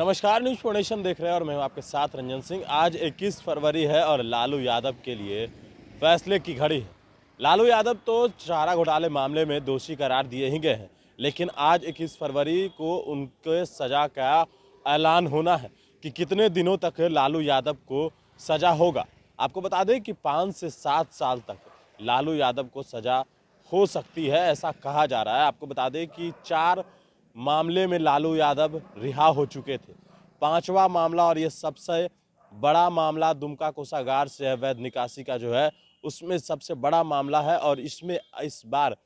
नमस्कार न्यूज फोर्डेशन देख रहे हैं और मैं हूं आपके साथ रंजन सिंह आज 21 फरवरी है और लालू यादव के लिए फैसले की घड़ी है लालू यादव तो चारा घोटाले मामले में दोषी करार दिए ही गए हैं लेकिन आज 21 फरवरी को उनके सज़ा का ऐलान होना है कि कितने दिनों तक लालू यादव को सज़ा होगा आपको बता दें कि पाँच से सात साल तक लालू यादव को सज़ा हो सकती है ऐसा कहा जा रहा है आपको बता दें कि चार मामले में लालू यादव रिहा हो चुके थे पांचवा मामला और ये सबसे बड़ा मामला दुमका कोषागार से अवैध निकासी का जो है उसमें सबसे बड़ा मामला है और इसमें इस बार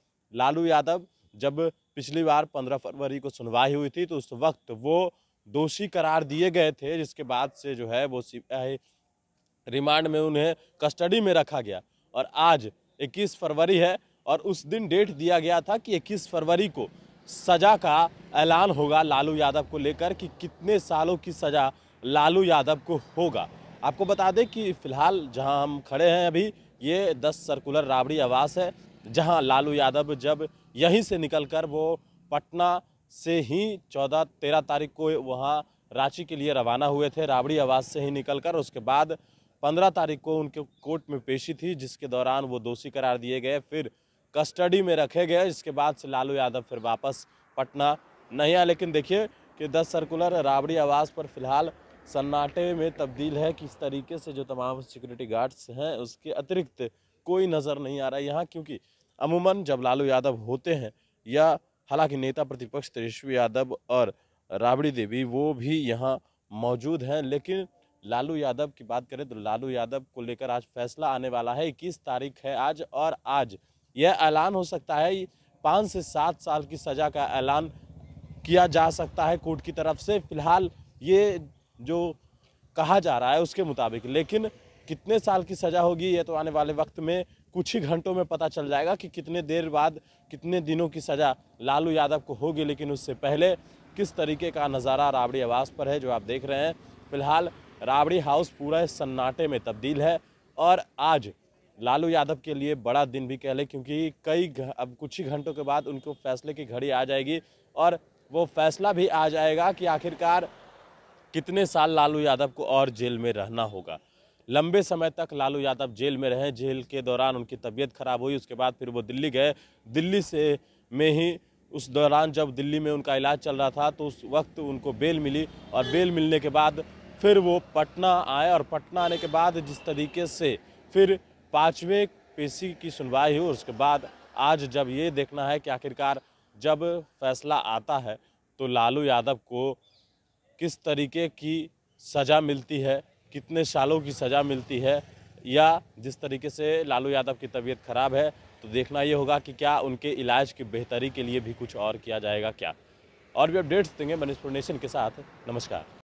लालू यादव जब पिछली बार पंद्रह फरवरी को सुनवाई हुई थी तो उस वक्त वो दोषी करार दिए गए थे जिसके बाद से जो है वो सीबीआई रिमांड में उन्हें कस्टडी में रखा गया और आज 21 फरवरी है और उस दिन डेट दिया गया था कि 21 फरवरी को सजा का ऐलान होगा लालू यादव को लेकर कि कितने सालों की सजा लालू यादव को होगा आपको बता दें कि फिलहाल जहां हम खड़े हैं अभी ये दस सर्कुलर राबड़ी आवास है जहां लालू यादव जब यहीं से निकलकर वो पटना से ही चौदह तेरह तारीख को वहाँ रांची के लिए रवाना हुए थे राबड़ी आवास से ही निकलकर उसके बाद पंद्रह तारीख को उनके कोर्ट में पेशी थी जिसके दौरान वो दोषी करार दिए गए फिर कस्टडी में रखे गए इसके बाद से लालू यादव फिर वापस पटना नहीं आया लेकिन देखिए कि दस सर्कुलर राबड़ी आवास पर फिलहाल सन्नाटे में तब्दील है किस तरीके से जो तमाम सिक्योरिटी गार्ड्स हैं उसके अतिरिक्त कोई नज़र नहीं आ रहा है यहाँ क्योंकि अमूमन जब लालू यादव होते हैं या हालांकि नेता प्रतिपक्ष तेजस्वी यादव और राबड़ी देवी वो भी यहाँ मौजूद हैं लेकिन लालू यादव की बात करें तो लालू यादव को लेकर आज फैसला आने वाला है इक्कीस तारीख है आज और आज यह ऐलान हो सकता है पाँच से सात साल की सज़ा का ऐलान किया जा सकता है कोर्ट की तरफ से फिलहाल ये जो कहा जा रहा है उसके मुताबिक लेकिन कितने साल की सज़ा होगी ये तो आने वाले वक्त में कुछ ही घंटों में पता चल जाएगा कि कितने देर बाद कितने दिनों की सज़ा लालू यादव को होगी लेकिन उससे पहले किस तरीके का नज़ारा राबड़ी आवास पर है जो आप देख रहे हैं फिलहाल राबड़ी हाउस पूरा सन्नाटे में तब्दील है और आज लालू यादव के लिए बड़ा दिन भी कह लें क्योंकि कई अब कुछ ही घंटों के बाद उनको फैसले की घड़ी आ जाएगी और वो फैसला भी आ जाएगा कि आखिरकार कितने साल लालू यादव को और जेल में रहना होगा लंबे समय तक लालू यादव जेल में रहे जेल के दौरान उनकी तबीयत खराब हुई उसके बाद फिर वो दिल्ली गए दिल्ली से में ही उस दौरान जब दिल्ली में उनका इलाज चल रहा था तो उस वक्त उनको बेल मिली और बेल मिलने के बाद फिर वो पटना आए और पटना आने के बाद जिस तरीके से फिर पाँचवें पेशी की सुनवाई हुई उसके बाद आज जब ये देखना है कि आखिरकार जब फैसला आता है तो लालू यादव को किस तरीके की सज़ा मिलती है कितने सालों की सज़ा मिलती है या जिस तरीके से लालू यादव की तबीयत ख़राब है तो देखना ये होगा कि क्या उनके इलाज की बेहतरी के लिए भी कुछ और किया जाएगा क्या और भी अपडेट्स देंगे मनीषपुर नेशन के साथ नमस्कार